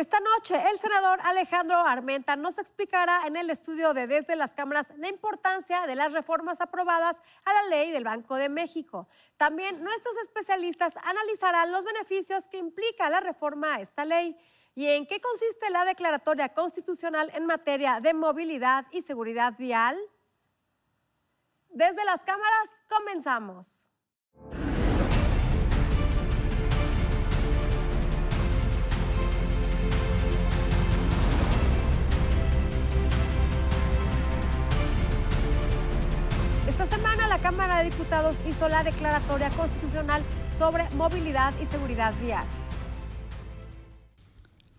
Esta noche, el senador Alejandro Armenta nos explicará en el estudio de Desde las Cámaras la importancia de las reformas aprobadas a la ley del Banco de México. También nuestros especialistas analizarán los beneficios que implica la reforma a esta ley y en qué consiste la declaratoria constitucional en materia de movilidad y seguridad vial. Desde las cámaras, comenzamos. Cámara de Diputados hizo la declaratoria constitucional sobre movilidad y seguridad vial.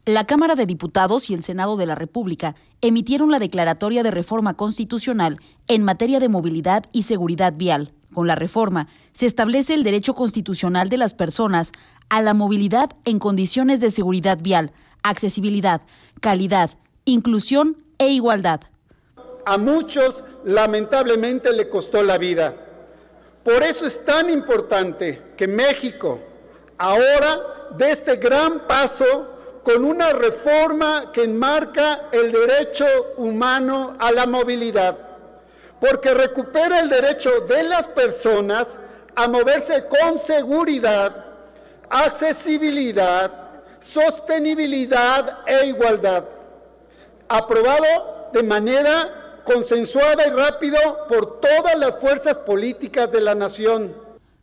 La Cámara de Diputados y el Senado de la República emitieron la declaratoria de reforma constitucional en materia de movilidad y seguridad vial. Con la reforma se establece el derecho constitucional de las personas a la movilidad en condiciones de seguridad vial, accesibilidad, calidad, inclusión e igualdad. A muchos lamentablemente le costó la vida. Por eso es tan importante que México ahora dé este gran paso con una reforma que enmarca el derecho humano a la movilidad, porque recupera el derecho de las personas a moverse con seguridad, accesibilidad, sostenibilidad e igualdad. Aprobado de manera consensuada y rápido por todas las fuerzas políticas de la nación.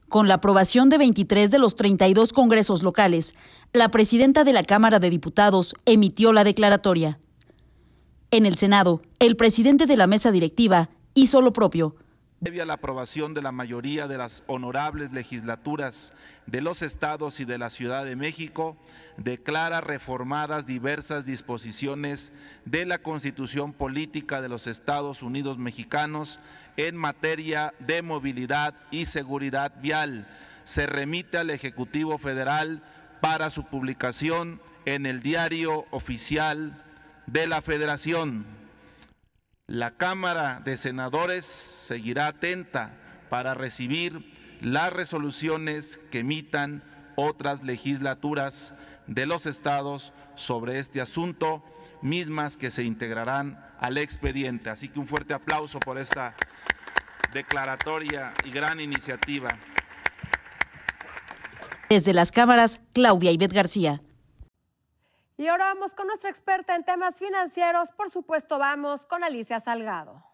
Con la aprobación de 23 de los 32 congresos locales, la presidenta de la Cámara de Diputados emitió la declaratoria. En el Senado, el presidente de la mesa directiva hizo lo propio previa la aprobación de la mayoría de las honorables legislaturas de los estados y de la Ciudad de México, declara reformadas diversas disposiciones de la Constitución Política de los Estados Unidos Mexicanos en materia de movilidad y seguridad vial. Se remite al Ejecutivo Federal para su publicación en el Diario Oficial de la Federación. La Cámara de Senadores seguirá atenta para recibir las resoluciones que emitan otras legislaturas de los estados sobre este asunto, mismas que se integrarán al expediente. Así que un fuerte aplauso por esta declaratoria y gran iniciativa. Desde las cámaras, Claudia Ibet García. Y ahora vamos con nuestra experta en temas financieros, por supuesto vamos con Alicia Salgado.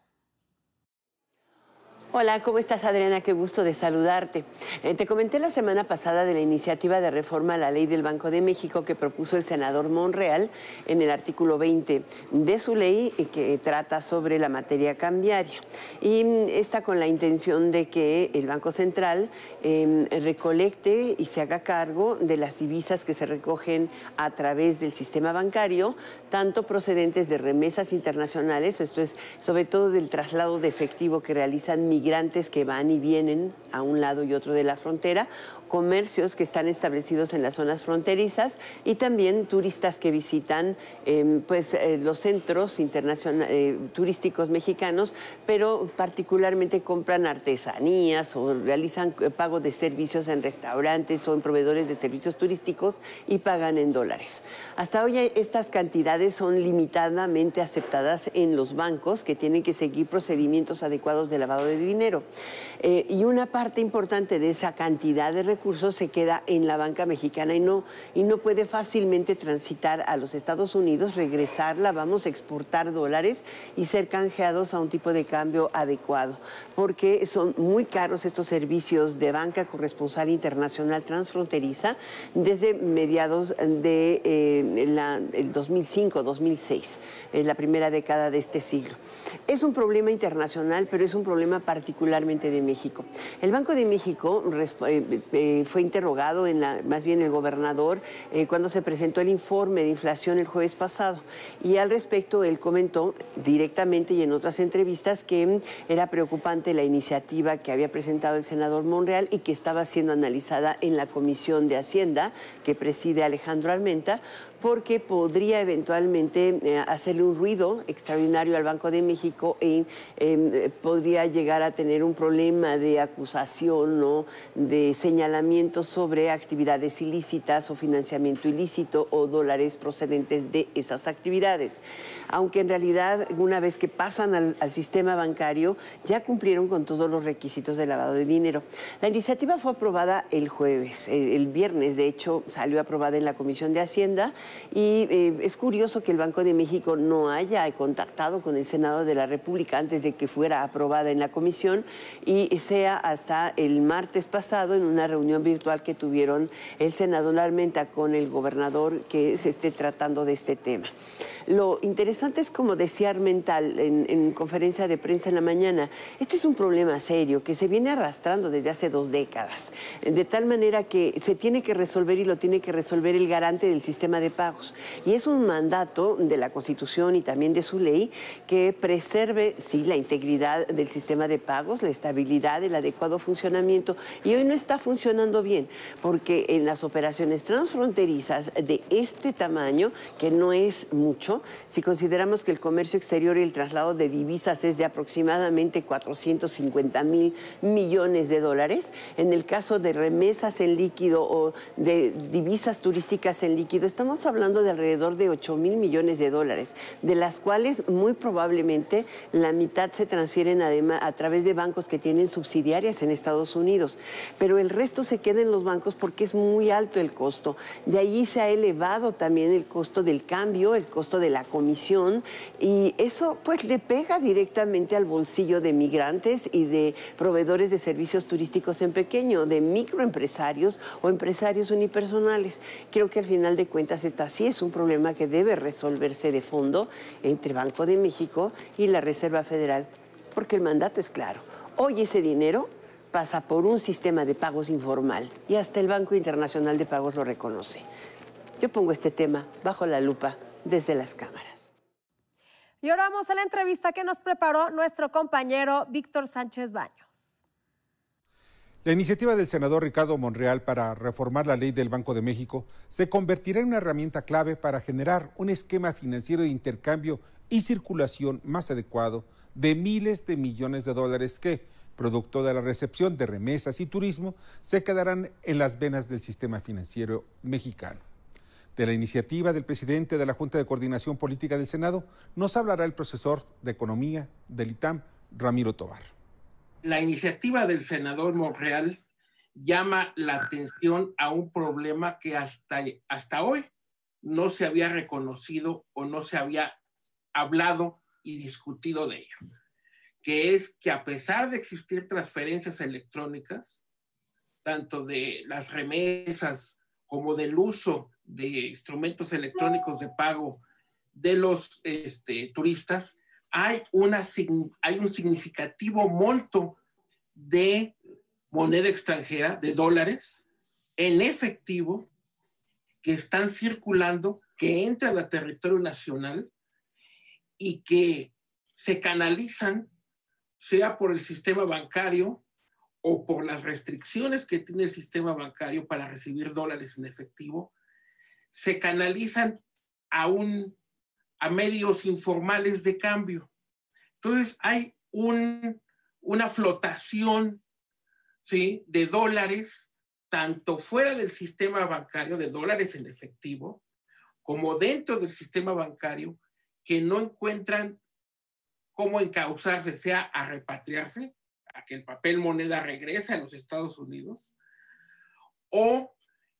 Hola, ¿cómo estás Adriana? Qué gusto de saludarte. Eh, te comenté la semana pasada de la iniciativa de reforma a la ley del Banco de México que propuso el senador Monreal en el artículo 20 de su ley eh, que trata sobre la materia cambiaria. Y mm, está con la intención de que el Banco Central em, recolecte y se haga cargo de las divisas que se recogen a través del sistema bancario, tanto procedentes de remesas internacionales, esto es sobre todo del traslado de efectivo que realizan migrantes que van y vienen a un lado y otro de la frontera, comercios que están establecidos en las zonas fronterizas y también turistas que visitan em, pues, eh, los centros internacionales, eh, turísticos mexicanos, pero particularmente compran artesanías o realizan eh, pago de servicios en restaurantes o en proveedores de servicios turísticos y pagan en dólares. Hasta hoy estas cantidades son limitadamente aceptadas en los bancos que tienen que seguir procedimientos adecuados de lavado de dinero eh, y una parte importante de esa cantidad de recursos se queda en la banca mexicana y no, y no puede fácilmente transitar a los Estados Unidos, regresarla, vamos a exportar dólares y ser canjeados a un tipo de cambio adecuado, porque son muy caros estos servicios de banca corresponsal internacional transfronteriza desde mediados de eh, el 2005-2006, la primera década de este siglo. Es un problema internacional, pero es un problema para particularmente de México. El Banco de México eh, eh, fue interrogado, en la, más bien el gobernador, eh, cuando se presentó el informe de inflación el jueves pasado. Y al respecto, él comentó directamente y en otras entrevistas que era preocupante la iniciativa que había presentado el senador Monreal y que estaba siendo analizada en la Comisión de Hacienda que preside Alejandro Armenta, porque podría eventualmente eh, hacerle un ruido extraordinario al Banco de México y em, podría llegar a tener un problema de acusación, o de señalamiento sobre actividades ilícitas o financiamiento ilícito o dólares procedentes de esas actividades. Aunque en realidad una vez que pasan al, sistema bancario ya cumplieron con todos los requisitos de lavado de dinero. La iniciativa fue aprobada el jueves, el viernes de hecho salió aprobada en la Comisión de Hacienda y eh, es curioso que el Banco de México no haya contactado con el Senado de la República antes de que fuera aprobada en la comisión y sea hasta el martes pasado en una reunión virtual que tuvieron el senador Armenta con el gobernador que se esté tratando de este tema. Lo interesante es, como decía Armental en, en conferencia de prensa en la mañana, este es un problema serio que se viene arrastrando desde hace dos décadas, de tal manera que se tiene que resolver y lo tiene que resolver el garante del sistema de paz y es un mandato de la Constitución y también de su ley que preserve, sí, la integridad del sistema de pagos, la estabilidad, el adecuado funcionamiento. Y hoy no está funcionando bien, porque en las operaciones transfronterizas de este tamaño, que no es mucho, si consideramos que el comercio exterior y el traslado de divisas es de aproximadamente 450 mil millones de dólares, en el caso de remesas en líquido o de divisas turísticas en líquido, estamos hablando hablando de alrededor de 8 mil millones de dólares, de las cuales muy probablemente la mitad se transfieren además a través de bancos que tienen subsidiarias en Estados Unidos, pero el resto se queda en los bancos porque es muy alto el costo. De ahí se ha elevado también el costo del cambio, el costo de la comisión y eso pues le pega directamente al bolsillo de migrantes y de proveedores de servicios turísticos en pequeño, de microempresarios o empresarios unipersonales. Creo que al final de cuentas Así es un problema que debe resolverse de fondo entre Banco de México y la Reserva Federal, porque el mandato es claro. Hoy ese dinero pasa por un sistema de pagos informal y hasta el Banco Internacional de Pagos lo reconoce. Yo pongo este tema bajo la lupa desde las cámaras. Y ahora vamos a la entrevista que nos preparó nuestro compañero Víctor Sánchez Baño. La iniciativa del senador Ricardo Monreal para reformar la ley del Banco de México se convertirá en una herramienta clave para generar un esquema financiero de intercambio y circulación más adecuado de miles de millones de dólares que, producto de la recepción de remesas y turismo, se quedarán en las venas del sistema financiero mexicano. De la iniciativa del presidente de la Junta de Coordinación Política del Senado nos hablará el profesor de Economía del ITAM, Ramiro Tobar. La iniciativa del senador Monreal llama la atención a un problema que hasta, hasta hoy no se había reconocido o no se había hablado y discutido de ello, que es que a pesar de existir transferencias electrónicas, tanto de las remesas como del uso de instrumentos electrónicos de pago de los este, turistas, hay, una, hay un significativo monto de moneda extranjera, de dólares, en efectivo, que están circulando, que entran a territorio nacional y que se canalizan, sea por el sistema bancario o por las restricciones que tiene el sistema bancario para recibir dólares en efectivo, se canalizan a un a medios informales de cambio. Entonces hay una flotación de dólares, tanto fuera del sistema bancario, de dólares en efectivo, como dentro del sistema bancario, que no encuentran cómo encauzarse, sea a repatriarse, a que el papel moneda regrese a los Estados Unidos, o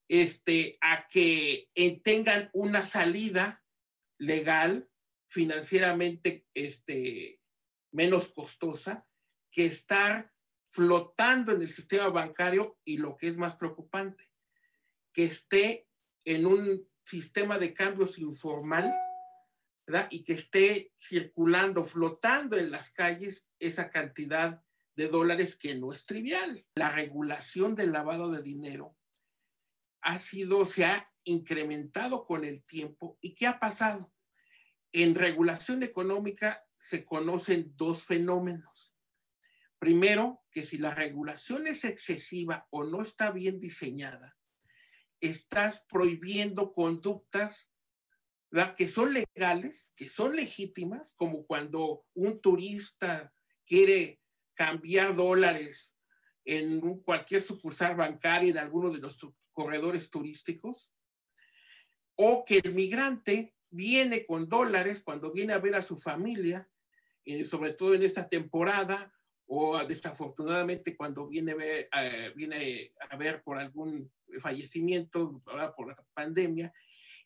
este, a que tengan una salida legal, financieramente este, menos costosa, que estar flotando en el sistema bancario y lo que es más preocupante, que esté en un sistema de cambios informal ¿verdad? y que esté circulando, flotando en las calles esa cantidad de dólares que no es trivial. La regulación del lavado de dinero ha sido, se ha incrementado con el tiempo y qué ha pasado. En regulación económica se conocen dos fenómenos. Primero, que si la regulación es excesiva o no está bien diseñada, estás prohibiendo conductas que son legales, que son legítimas, como cuando un turista quiere cambiar dólares en cualquier sucursal bancaria en alguno de los corredores turísticos, o que el migrante viene con dólares cuando viene a ver a su familia, eh, sobre todo en esta temporada, o desafortunadamente cuando viene a ver, eh, viene a ver por algún fallecimiento, por la pandemia,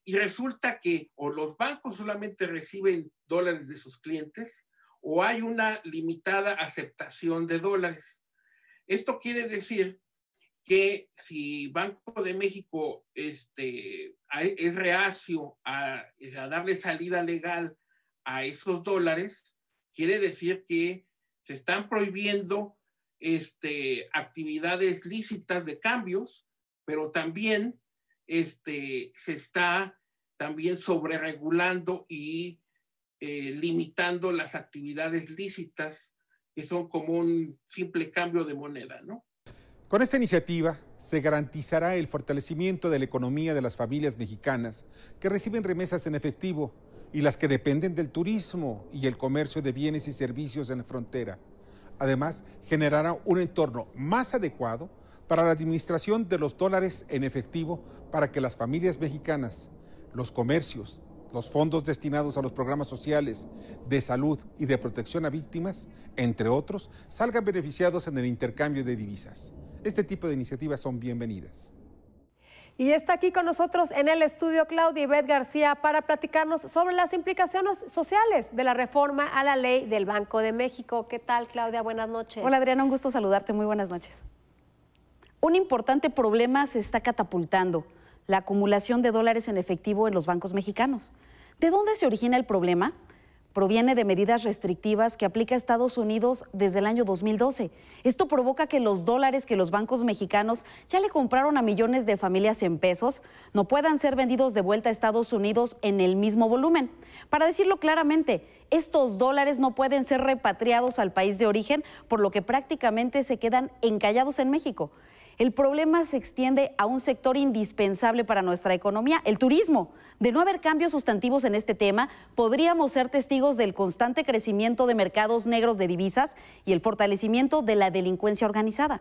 y resulta que o los bancos solamente reciben dólares de sus clientes, o hay una limitada aceptación de dólares. Esto quiere decir que si Banco de México este, es reacio a, darle salida legal a esos dólares, quiere decir que se están prohibiendo este, actividades lícitas de cambios, pero también este, se está también sobreregulando y eh, limitando las actividades lícitas que son como un simple cambio de moneda, ¿no? Con esta iniciativa se garantizará el fortalecimiento de la economía de las familias mexicanas que reciben remesas en efectivo y las que dependen del turismo y el comercio de bienes y servicios en la frontera. Además, generará un entorno más adecuado para la administración de los dólares en efectivo para que las familias mexicanas, los comercios, los fondos destinados a los programas sociales de salud y de protección a víctimas, entre otros, salgan beneficiados en el intercambio de divisas este tipo de iniciativas son bienvenidas. Y está aquí con nosotros en el estudio Claudia Ibet García para platicarnos sobre las implicaciones sociales de la reforma a la ley del Banco de México. ¿Qué tal, Claudia? Buenas noches. Hola, Adriana, un gusto saludarte. Muy buenas noches. Un importante problema se está catapultando, la acumulación de dólares en efectivo en los bancos mexicanos. ¿De dónde se origina el problema? proviene de medidas restrictivas que aplica Estados Unidos desde el año 2012. Esto provoca que los dólares que los bancos mexicanos ya le compraron a millones de familias en pesos no puedan ser vendidos de vuelta a Estados Unidos en el mismo volumen. Para decirlo claramente, estos dólares no pueden ser repatriados al país de origen, por lo que prácticamente se quedan encallados en México el problema se extiende a un sector indispensable para nuestra economía, el turismo. De no haber cambios sustantivos en este tema, podríamos ser testigos del constante crecimiento de mercados negros de divisas y el fortalecimiento de la delincuencia organizada.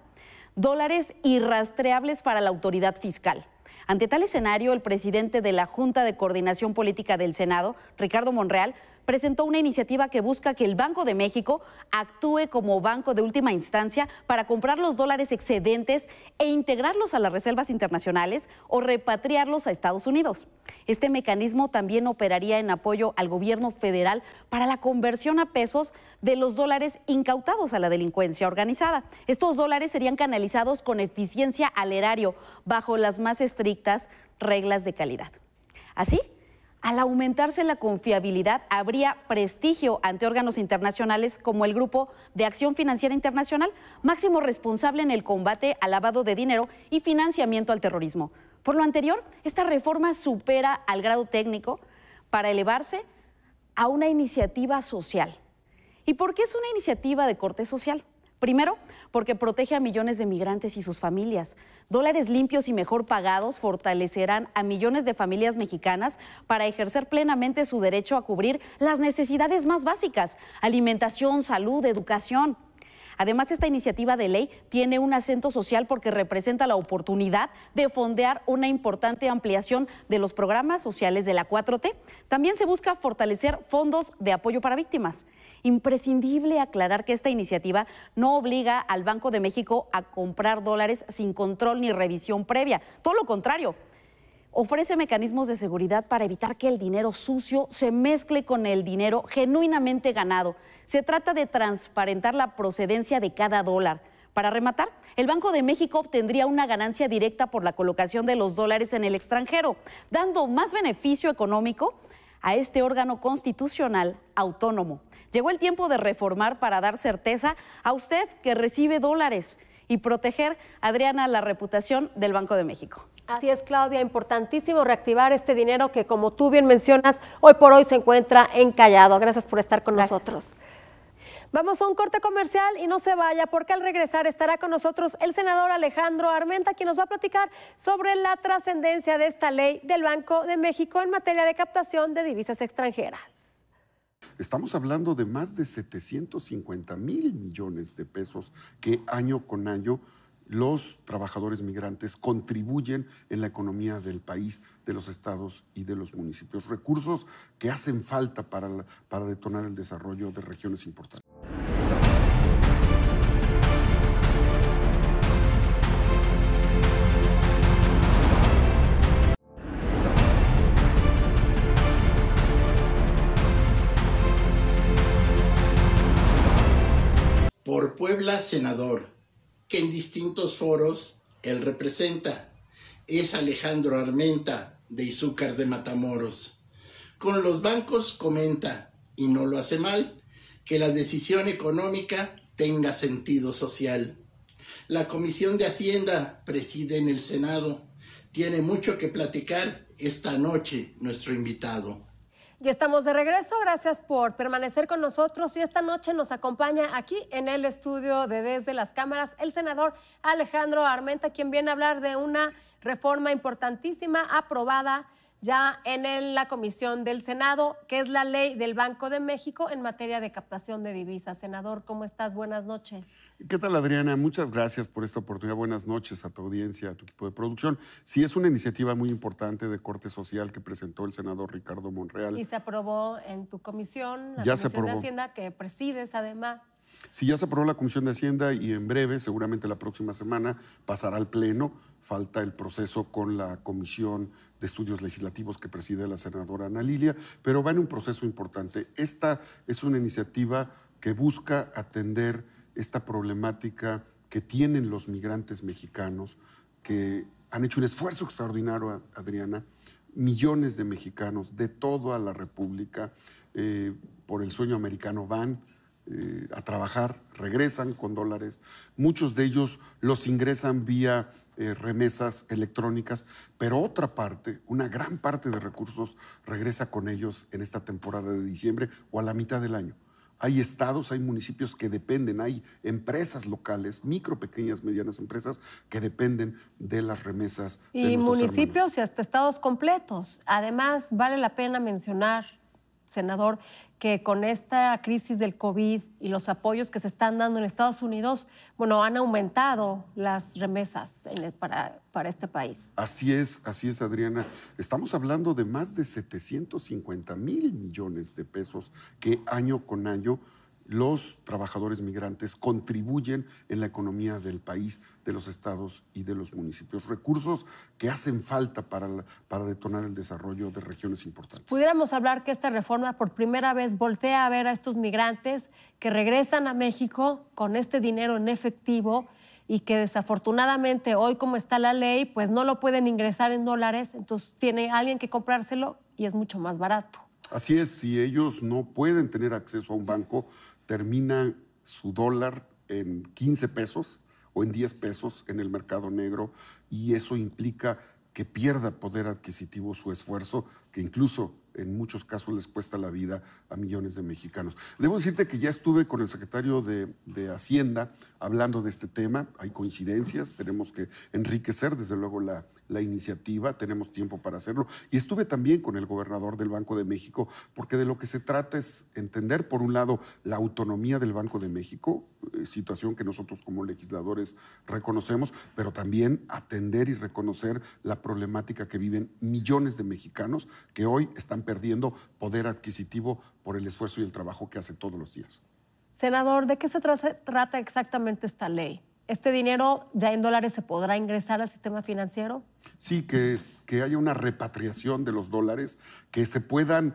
Dólares irrastreables para la autoridad fiscal. Ante tal escenario, el presidente de la Junta de Coordinación Política del Senado, Ricardo Monreal, presentó una iniciativa que busca que el Banco de México actúe como banco de última instancia para comprar los dólares excedentes e integrarlos a las reservas internacionales o repatriarlos a Estados Unidos. Este mecanismo también operaría en apoyo al gobierno federal para la conversión a pesos de los dólares incautados a la delincuencia organizada. Estos dólares serían canalizados con eficiencia al erario bajo las más estrictas reglas de calidad. Así, al aumentarse la confiabilidad, habría prestigio ante órganos internacionales como el Grupo de Acción Financiera Internacional, máximo responsable en el combate al lavado de dinero y financiamiento al terrorismo. Por lo anterior, esta reforma supera al grado técnico para elevarse a una iniciativa social. ¿Y por qué es una iniciativa de corte social? Primero, porque protege a millones de migrantes y sus familias. Dólares limpios y mejor pagados fortalecerán a millones de familias mexicanas para ejercer plenamente su derecho a cubrir las necesidades más básicas, alimentación, salud, educación. Además, esta iniciativa de ley tiene un acento social porque representa la oportunidad de fondear una importante ampliación de los programas sociales de la 4T. También se busca fortalecer fondos de apoyo para víctimas. Imprescindible aclarar que esta iniciativa no obliga al Banco de México a comprar dólares sin control ni revisión previa. Todo lo contrario, ofrece mecanismos de seguridad para evitar que el dinero sucio se mezcle con el dinero genuinamente ganado. Se trata de transparentar la procedencia de cada dólar. Para rematar, el Banco de México obtendría una ganancia directa por la colocación de los dólares en el extranjero, dando más beneficio económico a este órgano constitucional autónomo. Llegó el tiempo de reformar para dar certeza a usted que recibe dólares y proteger, Adriana, la reputación del Banco de México. Así es, Claudia, importantísimo reactivar este dinero que, como tú bien mencionas, hoy por hoy se encuentra encallado. Gracias por estar con nosotros. Vamos a un corte comercial y no se vaya porque al regresar estará con nosotros el senador Alejandro Armenta quien nos va a platicar sobre la trascendencia de esta ley del Banco de México en materia de captación de divisas extranjeras. Estamos hablando de más de 750 mil millones de pesos que año con año los trabajadores migrantes contribuyen en la economía del país, de los estados y de los municipios. Recursos que hacen falta para, para detonar el desarrollo de regiones importantes. Puebla senador, que en distintos foros él representa, es Alejandro Armenta de Izúcar de Matamoros. Con los bancos comenta, y no lo hace mal, que la decisión económica tenga sentido social. La Comisión de Hacienda preside en el Senado. Tiene mucho que platicar esta noche nuestro invitado. Y estamos de regreso, gracias por permanecer con nosotros y esta noche nos acompaña aquí en el estudio de Desde las Cámaras el senador Alejandro Armenta, quien viene a hablar de una reforma importantísima aprobada ya en la Comisión del Senado, que es la ley del Banco de México en materia de captación de divisas. Senador, ¿cómo estás? Buenas noches. ¿Qué tal, Adriana? Muchas gracias por esta oportunidad. Buenas noches a tu audiencia, a tu equipo de producción. Sí, es una iniciativa muy importante de corte social que presentó el senador Ricardo Monreal. Y se aprobó en tu comisión, la comisión de Hacienda, que presides además. Sí, ya se aprobó la Comisión de Hacienda y en breve, seguramente la próxima semana, pasará al Pleno. Falta el proceso con la Comisión de Estudios Legislativos que preside la senadora Ana Lilia, pero va en un proceso importante. Esta es una iniciativa que busca atender esta problemática que tienen los migrantes mexicanos, que han hecho un esfuerzo extraordinario, Adriana, millones de mexicanos de toda la República eh, por el sueño americano van eh, a trabajar, regresan con dólares, muchos de ellos los ingresan vía eh, remesas electrónicas, pero otra parte, una gran parte de recursos regresa con ellos en esta temporada de diciembre o a la mitad del año. Hay estados, hay municipios que dependen, hay empresas locales, micro, pequeñas, medianas empresas que dependen de las remesas. Y municipios y hasta estados completos. Además, vale la pena mencionar, senador, que con esta crisis del COVID y los apoyos que se están dando en Estados Unidos, bueno, han aumentado las remesas para, para este país. Así es, así es, Adriana. Estamos hablando de más de 750 mil millones de pesos que año con año los trabajadores migrantes contribuyen en la economía del país, de los estados y de los municipios. Recursos que hacen falta para, para detonar el desarrollo de regiones importantes. Pudiéramos hablar que esta reforma por primera vez voltea a ver a estos migrantes que regresan a México con este dinero en efectivo y que desafortunadamente hoy como está la ley, pues no lo pueden ingresar en dólares, entonces tiene alguien que comprárselo y es mucho más barato. Así es, si ellos no pueden tener acceso a un banco, termina su dólar en 15 pesos o en 10 pesos en el mercado negro y eso implica que pierda poder adquisitivo su esfuerzo incluso en muchos casos les cuesta la vida a millones de mexicanos. Debo decirte que ya estuve con el secretario de, Hacienda hablando de este tema. Hay coincidencias, tenemos que enriquecer desde luego la, la, iniciativa, tenemos tiempo para hacerlo. Y estuve también con el gobernador del Banco de México, porque de lo que se trata es entender, por un lado, la autonomía del Banco de México, eh, situación que nosotros como legisladores reconocemos, pero también atender y reconocer la problemática que viven millones de mexicanos que hoy están perdiendo poder adquisitivo por el esfuerzo y el trabajo que hacen todos los días. Senador, ¿de qué se trata exactamente esta ley? ¿Este dinero ya en dólares se podrá ingresar al sistema financiero? Sí, que, es, que haya una repatriación de los dólares, que se puedan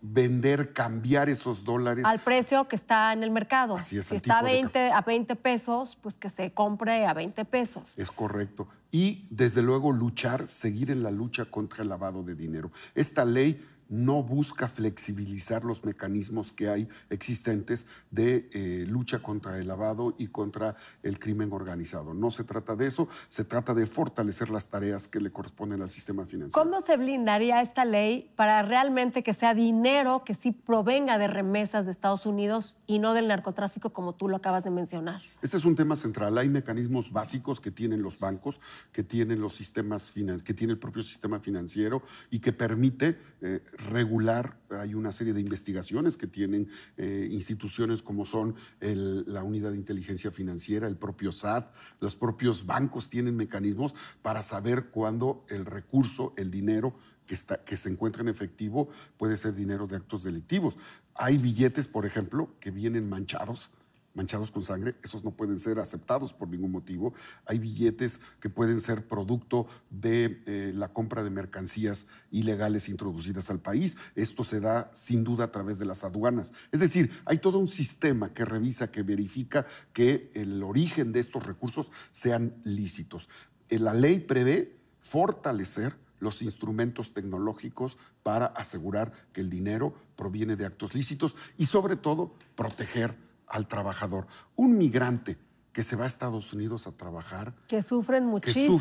vender, cambiar esos dólares. Al precio que está en el mercado. Así Si está a 20, a 20 pesos, pues que se compre a 20 pesos. Es correcto. Y desde luego luchar, seguir en la lucha contra el lavado de dinero. Esta ley no busca flexibilizar los mecanismos que hay existentes de eh, lucha contra el lavado y contra el crimen organizado. No se trata de eso, se trata de fortalecer las tareas que le corresponden al sistema financiero. ¿Cómo se blindaría esta ley para realmente que sea dinero que sí provenga de remesas de Estados Unidos y no del narcotráfico como tú lo acabas de mencionar? Este es un tema central. Hay mecanismos básicos que tienen los bancos, que tienen los sistemas que tiene el propio sistema financiero y que permite eh, regular. Hay una serie de investigaciones que tienen eh, instituciones como son la Unidad de Inteligencia Financiera, el propio SAT, los propios bancos tienen mecanismos para saber cuándo el recurso, el dinero que, está, que se encuentra en efectivo puede ser dinero de actos delictivos. Hay billetes, por ejemplo, que vienen manchados manchados con sangre, esos no pueden ser aceptados por ningún motivo. Hay billetes que pueden ser producto de eh, la compra de mercancías ilegales introducidas al país. Esto se da sin duda a través de las aduanas. Es decir, hay todo un sistema que revisa, que verifica que el origen de estos recursos sean lícitos. Eh, la ley prevé fortalecer los instrumentos tecnológicos para asegurar que el dinero proviene de actos lícitos y sobre todo proteger al trabajador. Un migrante que se va a Estados Unidos a trabajar. Que sufren muchísimo.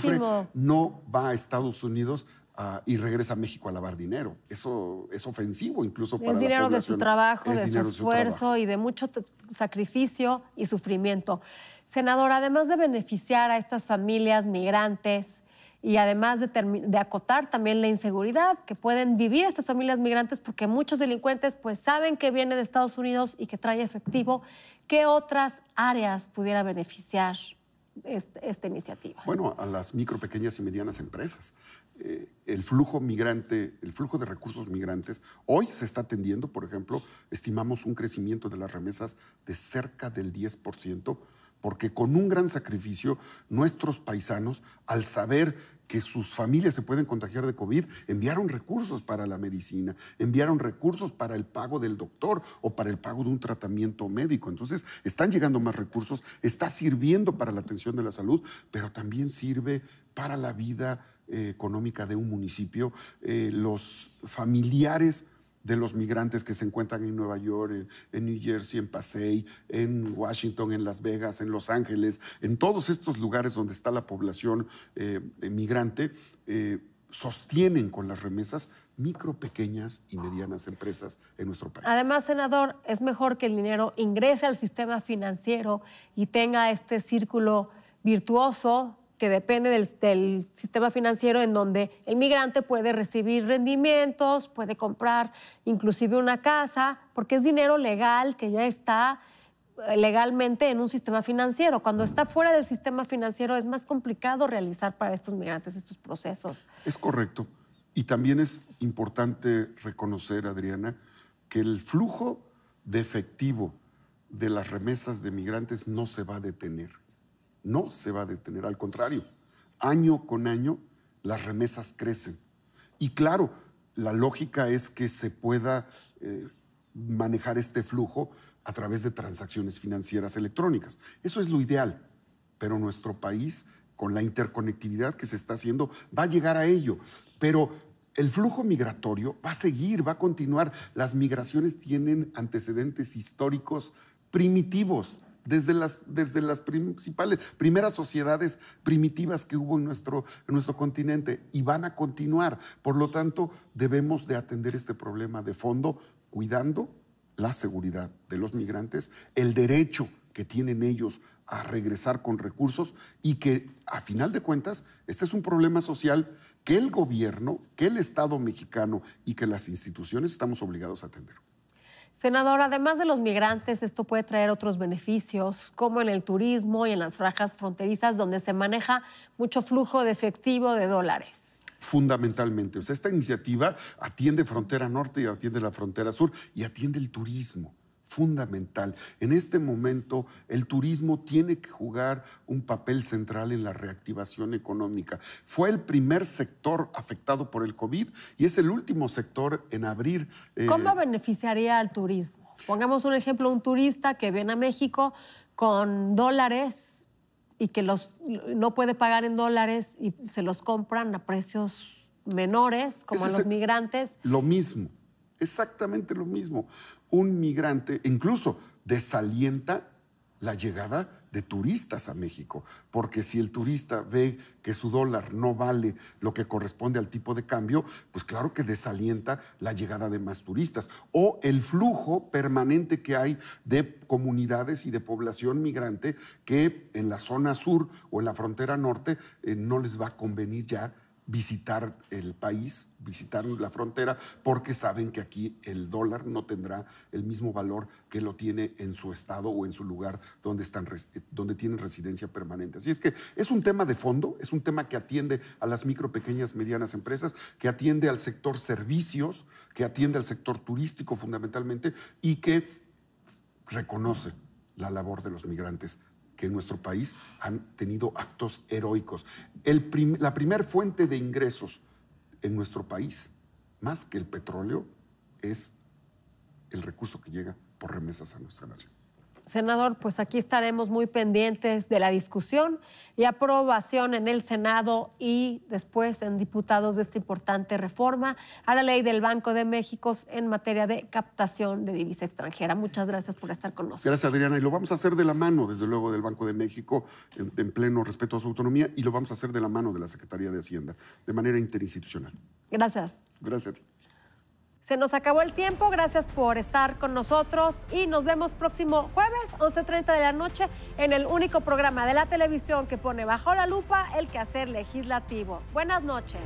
Que no va a Estados Unidos ah, y regresa a México a lavar dinero. Eso es ofensivo incluso para la población. Es dinero de su trabajo, de su esfuerzo y de mucho sacrificio y sufrimiento. Senador, además de beneficiar a estas familias migrantes, y además de, acotar también la inseguridad que pueden vivir estas familias migrantes porque muchos delincuentes pues saben que viene de Estados Unidos y que trae efectivo. ¿Qué otras áreas pudiera beneficiar este, esta iniciativa? Bueno, a las micro, pequeñas y medianas empresas. Eh, el flujo migrante, el flujo de recursos migrantes, hoy se está atendiendo, por ejemplo, estimamos un crecimiento de las remesas de cerca del 10% porque con un gran sacrificio nuestros paisanos, al saber que sus familias se pueden contagiar de COVID, enviaron recursos para la medicina, enviaron recursos para el pago del doctor o para el pago de un tratamiento médico. Entonces, están llegando más recursos, está sirviendo para la atención de la salud, pero también sirve para la vida eh, económica de un municipio. Eh, los familiares de los migrantes que se encuentran en Nueva York, en, New Jersey, en Pasey, en Washington, en Las Vegas, en Los Ángeles, en todos estos lugares donde está la población eh, migrante, eh, sostienen con las remesas micro, pequeñas y medianas empresas en nuestro país. Además, senador, es mejor que el dinero ingrese al sistema financiero y tenga este círculo virtuoso que depende del, sistema financiero en donde el migrante puede recibir rendimientos, puede comprar inclusive una casa, porque es dinero legal que ya está eh, legalmente en un sistema financiero. Cuando está fuera del sistema financiero es más complicado realizar para estos migrantes estos procesos. Es correcto. Y también es importante reconocer, Adriana, que el flujo de efectivo de las remesas de migrantes no se va a detener no se va a detener, al contrario, año con año las remesas crecen. Y claro, la lógica es que se pueda eh, manejar este flujo a través de transacciones financieras electrónicas. Eso es lo ideal, pero nuestro país, con la interconectividad que se está haciendo, va a llegar a ello. Pero el flujo migratorio va a seguir, va a continuar. Las migraciones tienen antecedentes históricos primitivos desde las, desde las principales, primeras sociedades primitivas que hubo en nuestro, en nuestro continente y van a continuar. Por lo tanto, debemos de atender este problema de fondo cuidando la seguridad de los migrantes, el derecho que tienen ellos a regresar con recursos y que a final de cuentas este es un problema social que el gobierno, que el Estado mexicano y que las instituciones estamos obligados a atender. Senador, además de los migrantes, esto puede traer otros beneficios, como en el turismo y en las franjas fronterizas donde se maneja mucho flujo de efectivo de dólares fundamentalmente. O sea, esta iniciativa atiende frontera norte y atiende la frontera sur y atiende el turismo fundamental. En este momento, el turismo tiene que jugar un papel central en la reactivación económica. Fue el primer sector afectado por el COVID y es el último sector en abrir. Eh, ¿Cómo beneficiaría al turismo? Pongamos un ejemplo, un turista que viene a México con dólares y que los, no puede pagar en dólares y se los compran a precios menores, como a los migrantes. Lo mismo, exactamente lo mismo un migrante, incluso desalienta la llegada de turistas a México, porque si el turista ve que su dólar no vale lo que corresponde al tipo de cambio, pues claro que desalienta la llegada de más turistas o el flujo permanente que hay de comunidades y de población migrante que en la zona sur o en la frontera norte eh, no les va a convenir ya visitar el país, visitar la frontera, porque saben que aquí el dólar no tendrá el mismo valor que lo tiene en su estado o en su lugar donde, están, eh, donde tienen residencia permanente. Así es que es un tema de fondo, es un tema que atiende a las micro, pequeñas, medianas empresas, que atiende al sector servicios, que atiende al sector turístico fundamentalmente y que reconoce la labor de los migrantes que en nuestro país han tenido actos heroicos. la primera fuente de ingresos en nuestro país, más que el petróleo, es el recurso que llega por remesas a nuestra nación. Senador, pues aquí estaremos muy pendientes de la discusión y aprobación en el Senado y después en diputados de esta importante reforma a la ley del Banco de México en materia de captación de divisa extranjera. Muchas gracias por estar con nosotros. Gracias, Adriana. Y lo vamos a hacer de la mano, desde luego, del Banco de México, en, pleno respeto a su autonomía, y lo vamos a hacer de la mano de la Secretaría de Hacienda, de manera interinstitucional. Gracias. Gracias a ti. Se nos acabó el tiempo, gracias por estar con nosotros y nos vemos próximo jueves 11.30 de la noche en el único programa de la televisión que pone bajo la lupa el quehacer legislativo. Buenas noches.